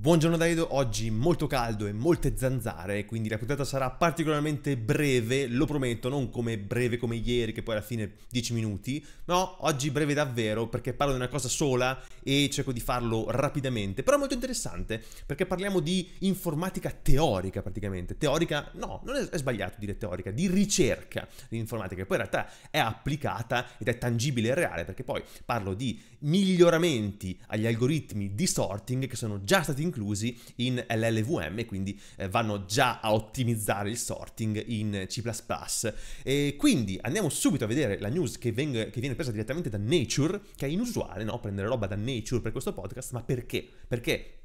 Buongiorno Davido, oggi molto caldo e molte zanzare, quindi la puntata sarà particolarmente breve, lo prometto, non come breve come ieri che poi alla fine 10 minuti, no, oggi breve davvero perché parlo di una cosa sola e cerco di farlo rapidamente, però molto interessante perché parliamo di informatica teorica praticamente, teorica no, non è, è sbagliato dire teorica, di ricerca di informatica che poi in realtà è applicata ed è tangibile e reale perché poi parlo di miglioramenti agli algoritmi di sorting che sono già stati inclusi in LLVM, quindi eh, vanno già a ottimizzare il sorting in C++. E quindi andiamo subito a vedere la news che, veng- che viene presa direttamente da Nature, che è inusuale, no? Prendere roba da Nature per questo podcast, ma perché? Perché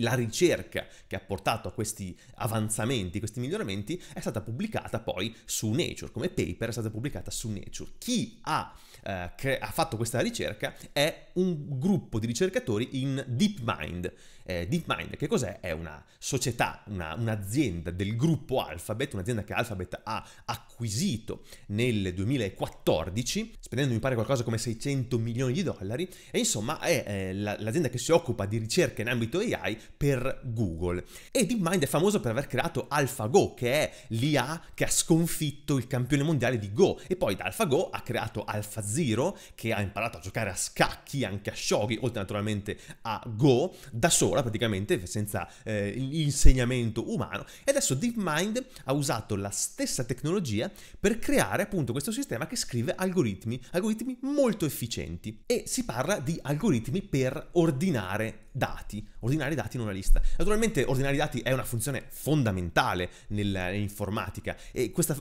la ricerca che ha portato a questi avanzamenti, questi miglioramenti, è stata pubblicata poi su Nature, come paper è stata pubblicata su Nature. Chi ha, eh, cre- ha fatto questa ricerca è un gruppo di ricercatori in DeepMind. Eh, DeepMind che cos'è? È una società, una, un'azienda del gruppo Alphabet, un'azienda che Alphabet ha acquisito nel 2014, spendendo mi pare qualcosa come 600 milioni di dollari, e insomma è eh, la, l'azienda che si occupa di ricerca in ambito AI per Google. E DeepMind è famoso per aver creato AlphaGo, che è l'IA che ha sconfitto il campione mondiale di Go. E poi da AlphaGo ha creato AlphaZero, che ha imparato a giocare a scacchi, anche a scioghi, oltre naturalmente a Go, da sola praticamente, senza eh, l'insegnamento umano. E adesso DeepMind ha usato la stessa tecnologia per creare appunto questo sistema che scrive algoritmi, algoritmi molto efficienti. E si parla di algoritmi per ordinare dati, ordinare i dati in una lista. Naturalmente ordinare i dati è una funzione fondamentale nell'informatica e questo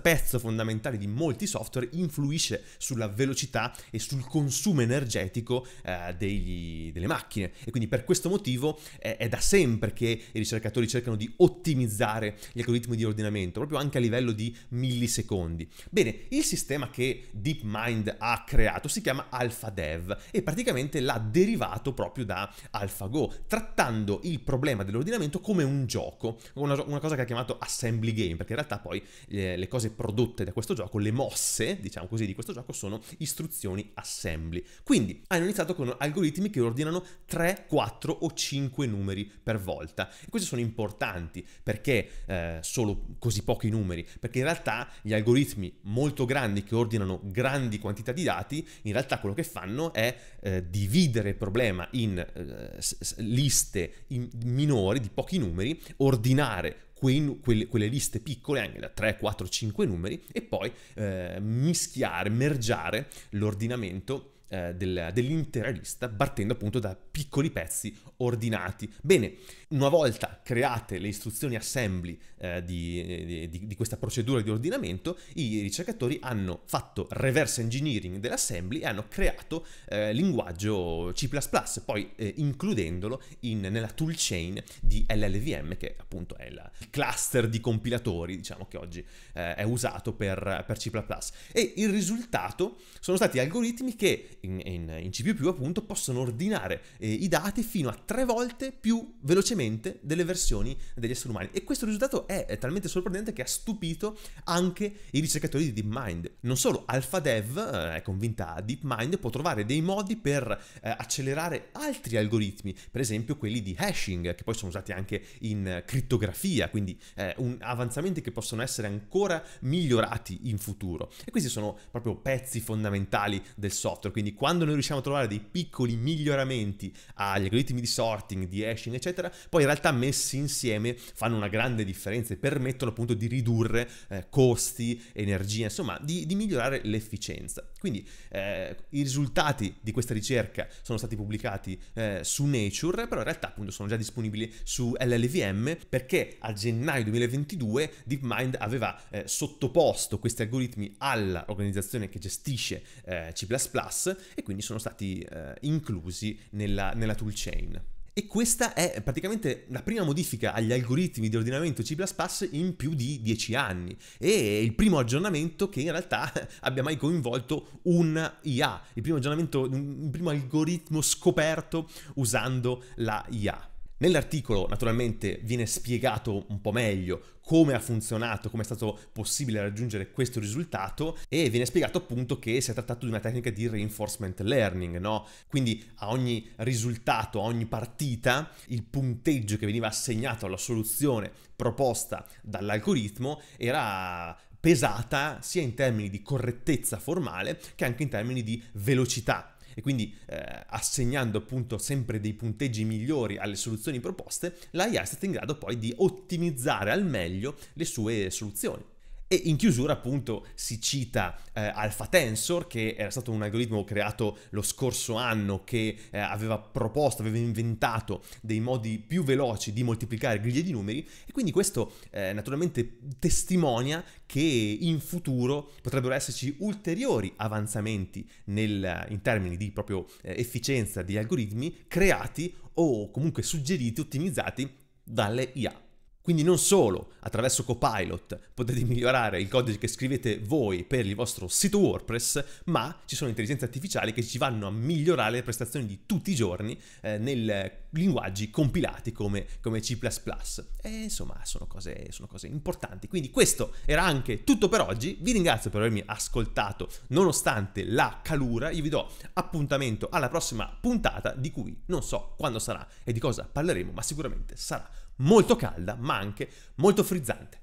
pezzo fondamentale di molti software influisce sulla velocità e sul consumo energetico eh, degli, delle macchine e quindi per questo motivo eh, è da sempre che i ricercatori cercano di ottimizzare gli algoritmi di ordinamento, proprio anche a livello di millisecondi. Bene, il sistema che DeepMind ha creato si chiama AlphaDev e praticamente l'ha derivato proprio da AlphaGo, trattando il problema dell'ordinamento come un gioco, una, una cosa che ha chiamato assembly game, perché in realtà poi eh, le cose prodotte da questo gioco, le mosse, diciamo così, di questo gioco sono istruzioni assembly. Quindi hanno iniziato con algoritmi che ordinano 3, 4 o 5 numeri per volta. E questi sono importanti perché eh, solo così pochi numeri, perché in realtà gli algoritmi molto grandi che ordinano grandi quantità di dati, in realtà quello che fanno è eh, dividere il problema in eh, liste in, minori, di pochi numeri, ordinare quei, quelle, quelle, liste piccole, anche da 3, 4, 5 numeri, e poi eh, mischiare, mergiare l'ordinamento eh, del, dell'intera lista, partendo appunto da piccoli pezzi ordinati. Bene, una volta create le istruzioni assembly eh, di, di, di, questa procedura di ordinamento, i ricercatori hanno fatto reverse engineering dell'assembly e hanno creato eh, linguaggio C++, poi eh, includendolo in, nella toolchain di LLVM, che appunto è la, il cluster di compilatori, diciamo che oggi eh, è usato per, per C++. E il risultato sono stati algoritmi che in, in, in C++ appunto possono ordinare eh, i dati fino a tre volte più velocemente delle versioni degli esseri umani e questo risultato è, è talmente sorprendente che ha stupito anche i ricercatori di DeepMind. Non solo, AlphaDev eh, è convinta DeepMind può trovare dei modi per eh, accelerare altri algoritmi, per esempio quelli di hashing che poi sono usati anche in crittografia, quindi eh, un, avanzamenti che possono essere ancora migliorati in futuro. E questi sono proprio pezzi fondamentali del software, quindi quindi quando noi riusciamo a trovare dei piccoli miglioramenti agli algoritmi di sorting, di hashing, eccetera, poi in realtà messi insieme fanno una grande differenza e permettono appunto di ridurre eh, costi, energia, insomma, di, di migliorare l'efficienza. Quindi eh, i risultati di questa ricerca sono stati pubblicati eh, su Nature, però in realtà appunto sono già disponibili su LLVM perché a gennaio 2022 DeepMind aveva eh, sottoposto questi algoritmi all'organizzazione che gestisce eh, C++ e quindi sono stati eh, inclusi nella, nella toolchain. E questa è praticamente la prima modifica agli algoritmi di ordinamento C++ in più di 10 anni e il primo aggiornamento che in realtà abbia mai coinvolto un IA, il primo aggiornamento, il primo algoritmo scoperto usando la IA. Nell'articolo naturalmente viene spiegato un po' meglio come ha funzionato, come è stato possibile raggiungere questo risultato e viene spiegato appunto che si è trattato di una tecnica di reinforcement learning, no? Quindi a ogni risultato, a ogni partita, il punteggio che veniva assegnato alla soluzione proposta dall'algoritmo era pesata sia in termini di correttezza formale che anche in termini di velocità e quindi eh, assegnando appunto sempre dei punteggi migliori alle soluzioni proposte, la è stata in grado poi di ottimizzare al meglio le sue soluzioni. E in chiusura appunto si cita eh, Tensor che era stato un algoritmo creato lo scorso anno che eh, aveva proposto, aveva inventato dei modi più veloci di moltiplicare griglie di numeri e quindi questo eh, naturalmente testimonia che in futuro potrebbero esserci ulteriori avanzamenti nel, in termini di proprio eh, efficienza di algoritmi creati o comunque suggeriti, ottimizzati dalle IA. Quindi non solo attraverso Copilot potete migliorare il codice che scrivete voi per il vostro sito WordPress, ma ci sono intelligenze artificiali che ci vanno a migliorare le prestazioni di tutti i giorni eh, nei linguaggi compilati come, come C++. E insomma sono cose, sono cose importanti. Quindi questo era anche tutto per oggi. Vi ringrazio per avermi ascoltato nonostante la calura. Io vi do appuntamento alla prossima puntata di cui non so quando sarà e di cosa parleremo, ma sicuramente sarà molto calda, ma anche molto frizzante.